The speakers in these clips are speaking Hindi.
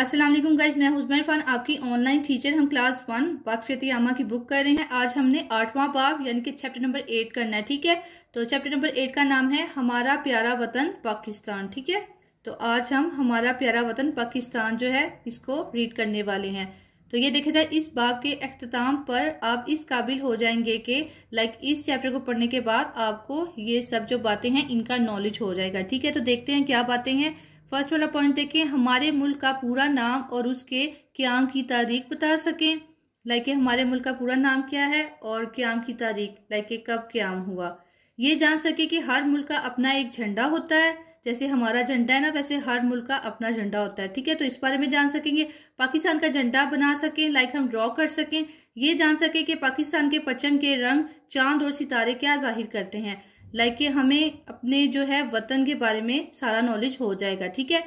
अस्सलाम वालेकुम गाइज मैं हुस्मैन फ़ान आपकी ऑनलाइन टीचर हम क्लास वन वक्फियतयामा की बुक कर रहे हैं आज हमने आठवां बाब यानी कि चैप्टर नंबर एट करना है ठीक है तो चैप्टर नंबर एट का नाम है हमारा प्यारा वतन पाकिस्तान ठीक है तो आज हम हमारा प्यारा वतन पाकिस्तान जो है इसको रीड करने वाले हैं तो ये देखा जाए इस बाब के अख्ताम पर आप इस काबिल हो जाएंगे कि लाइक इस चैप्टर को पढ़ने के बाद आपको ये सब जो बातें हैं इनका नॉलेज हो जाएगा ठीक है तो देखते हैं क्या बातें हैं फर्स्ट वाला पॉइंट देखें हमारे मुल्क का पूरा नाम और उसके क्याम की तारीख बता सकें लाइक like हमारे मुल्क का पूरा नाम क्या है और क्याम की तारीख लाइक like कब क्याम हुआ ये जान सके कि हर मुल्क का अपना एक झंडा होता है जैसे हमारा झंडा है ना वैसे हर मुल्क का अपना झंडा होता है ठीक है तो इस बारे में जान सकेंगे पाकिस्तान का झंडा बना सकें लाइक हम ड्रॉ कर सकें ये जान सके कि पाकिस्तान के परचम के रंग चांद और सितारे क्या जाहिर करते हैं लाइक like हमें अपने जो है वतन के बारे में सारा नॉलेज हो जाएगा ठीक है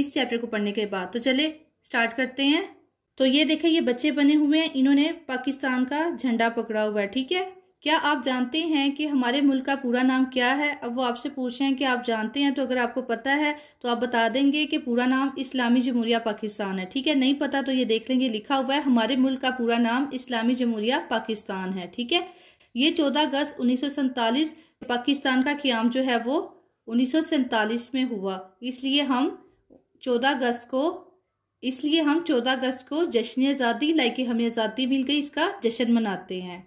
इस चैप्टर को पढ़ने के बाद तो चले स्टार्ट करते हैं तो ये देखें ये बच्चे बने हुए हैं इन्होंने पाकिस्तान का झंडा पकड़ा हुआ है ठीक है क्या आप जानते हैं कि हमारे मुल्क का पूरा नाम क्या है अब वो आपसे पूछ रहे हैं कि आप जानते हैं तो अगर आपको पता है तो आप बता देंगे कि पूरा नाम इस्लामी जमहूरिया पाकिस्तान है ठीक है नहीं पता तो ये देख लेंगे लिखा हुआ है हमारे मुल्क का पूरा नाम इस्लामी जमहूरिया पाकिस्तान है ठीक है ये चौदह अगस्त उन्नीस पाकिस्तान का क्याम जो है वो उन्नीस में हुआ इसलिए हम चौदह अगस्त को इसलिए हम चौदह अगस्त को जश्न आज़ादी लाइक हमें आज़ादी मिल गई इसका जश्न मनाते हैं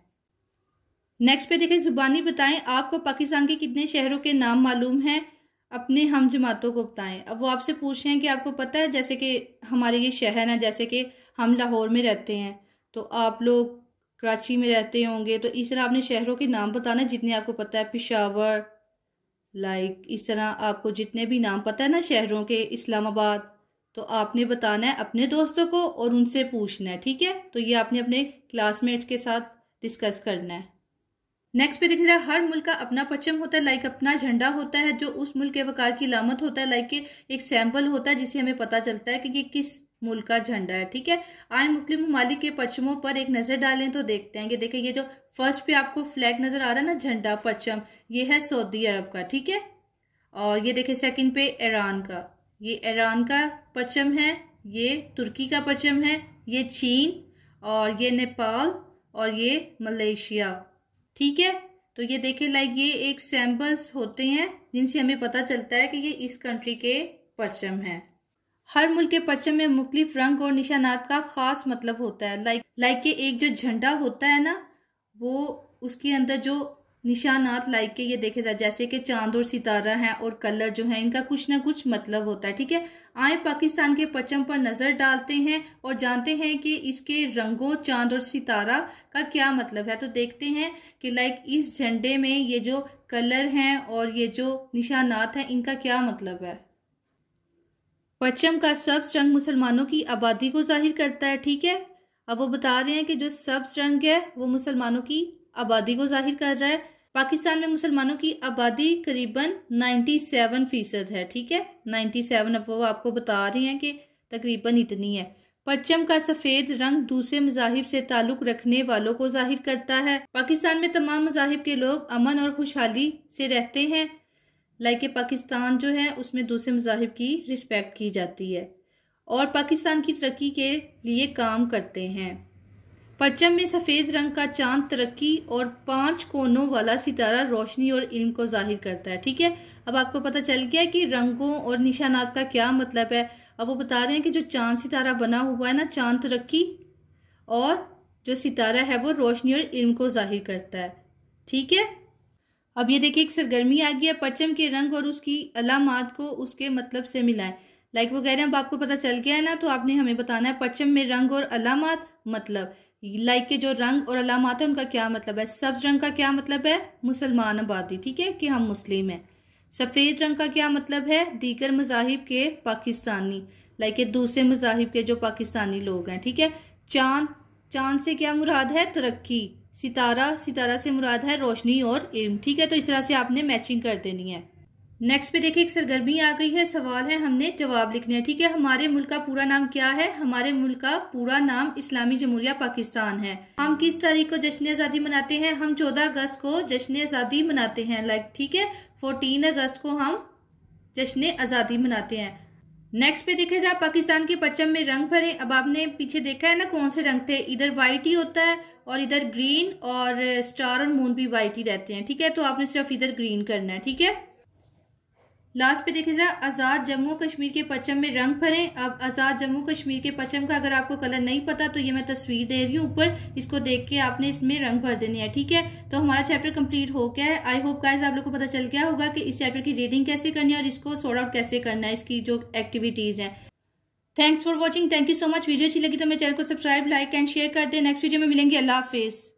नेक्स्ट पे देखें ज़ुबानी बताएं आपको पाकिस्तान के कितने शहरों के नाम मालूम हैं अपने हम जमातों को बताएं अब वो आपसे पूछ रहे हैं कि आपको पता है जैसे कि हमारे ये शहर हैं जैसे कि हम लाहौर में रहते हैं तो आप लोग कराची में रहते होंगे तो इस तरह आपने शहरों के नाम बताना जितने आपको पता है पिशावर लाइक इस तरह आपको जितने भी नाम पता है ना शहरों के इस्लामाबाद तो आपने बताना है अपने दोस्तों को और उनसे पूछना है ठीक है तो ये आपने अपने क्लासमेट्स के साथ डिस्कस करना है नेक्स्ट पे देखिए हर मुल्क का अपना परचम होता है लाइक अपना झंडा होता है जो उस मुल्क के वकार की लामत होता है लाइक एक सैम्पल होता है जिसे हमें पता चलता है कि ये किस मुल्क का झंडा है ठीक है आए मुस्लिम ममालिक के परचमों पर एक नज़र डालें तो देखते हैं कि देखिए ये जो फर्स्ट पे आपको फ्लैग नज़र आ रहा है ना झंडा परचम ये है सऊदी अरब का ठीक है और ये देखिए सेकेंड पे ईरान का ये ईरान का परचम है ये तुर्की का परचम है ये चीन और ये नेपाल और ये मलेशिया ठीक है तो ये देखें लाइक ये एक सैम्पल्स होते हैं जिनसे हमें पता चलता है कि ये इस कंट्री के परचम है हर मुल्क के परचम में मुख्तलिफ रंग और निशानात का खास मतलब होता है लाइक लाइक के एक जो झंडा होता है ना वो उसके अंदर जो निशानात लाइक के ये देखे जाए जैसे कि चांद और सितारा हैं और कलर जो है इनका कुछ ना कुछ मतलब होता है ठीक है आए पाकिस्तान के पचम पर नज़र डालते हैं और जानते हैं कि इसके रंगों चांद और सितारा का क्या मतलब है तो देखते हैं कि लाइक इस झंडे में ये जो कलर हैं और ये जो निशानात हैं इनका क्या मतलब है पचम का सब्ज रंग मुसलमानों की आबादी को जाहिर करता है ठीक है अब वो बता रहे हैं कि जो सब्ज रंग है वो मुसलमानों की आबादी को जाहिर कर रहा है पाकिस्तान में मुसलमानों की आबादी करीबन 97 फीसद है ठीक है 97 अब वो आपको बता रही हैं कि तकरीबन इतनी है परचम का सफ़ेद रंग दूसरे मज़ाहब से ताल्लुक़ रखने वालों को जाहिर करता है पाकिस्तान में तमाम मजाहब के लोग अमन और खुशहाली से रहते हैं लाइक पाकिस्तान जो है उसमें दूसरे मजाहब की रिस्पेक्ट की जाती है और पाकिस्तान की तरक्की के लिए काम करते हैं परचम में सफ़ेद रंग का चांद तरक्की और पांच कोनों वाला सितारा रोशनी और इल्म को जाहिर करता है ठीक है अब आपको पता चल गया कि रंगों और निशानात का क्या मतलब है अब वो बता रहे हैं कि जो चांद सितारा बना हुआ है ना चांद तरक्की और जो सितारा है वो रोशनी और इल्म को जाहिर करता है ठीक है अब ये देखिए एक सरगर्मी आ गई है परचम के रंग और उसकी अलामत को उसके मतलब से मिलाएं लाइक वो कह रहे हैं अब आपको पता चल गया है ना तो आपने हमें बताना है परचम में रंग और अलामत मतलब लाइक के जो रंग और अलामत है उनका क्या मतलब है सब्ज रंग का क्या मतलब है मुसलमान आबादी ठीक है कि हम मुस्लिम हैं सफ़ेद रंग का क्या मतलब है दीगर मजाहिब के पाकिस्तानी लाइक दूसरे मजाहिब के जो पाकिस्तानी लोग हैं ठीक है चाँद चाँद से क्या मुराद है तरक्की सितारा सितारा से मुराद है रोशनी और इल्म ठीक है तो इस तरह से आपने मैचिंग कर देनी है नेक्स्ट पे देखिए एक सरगर्मी आ गई है सवाल है हमने जवाब लिखने है ठीक है हमारे मुल्क का पूरा नाम क्या है हमारे मुल्क का पूरा नाम इस्लामी जमहूरिया पाकिस्तान है हम किस तारीख को जश्न आज़ादी मनाते हैं हम चौदह अगस्त को जश्न आज़ादी मनाते हैं लाइक ठीक है फोर्टीन अगस्त को हम जश्न आज़ादी मनाते हैं नेक्स्ट पे देखे जाए पाकिस्तान के पच्चम में रंग भरे अब आपने पीछे देखा है ना कौन से रंग थे इधर वाइट ही होता है और इधर ग्रीन और स्टार और मून भी वाइट ही रहते हैं ठीक है तो आपने सिर्फ इधर ग्रीन करना है ठीक है लास्ट पे देखे जाए आज़ाद जम्मू कश्मीर के पचम में रंग भरे अब आज़ाद जम्मू कश्मीर के पचम का अगर आपको कलर नहीं पता तो ये मैं तस्वीर दे रही हूँ ऊपर इसको देख के आपने इसमें रंग भर देने हैं ठीक है तो हमारा चैप्टर कंप्लीट हो गया है आई होप गाइज आप लोगों को पता चल गया होगा कि इस चैप्टर की रीडिंग कैसे करनी है और इसको सॉर्ट आउट कैसे करना है इसकी जो एक्टिविटीज़ हैं thanks for watching thank you so much video अच्छी लगी तो मेरे चैनल को सब्सक्राइब लाइक एंड शेयर कर दे नेक्स्ट वीडियो में मिलेंगे अल्लाह हाफिज़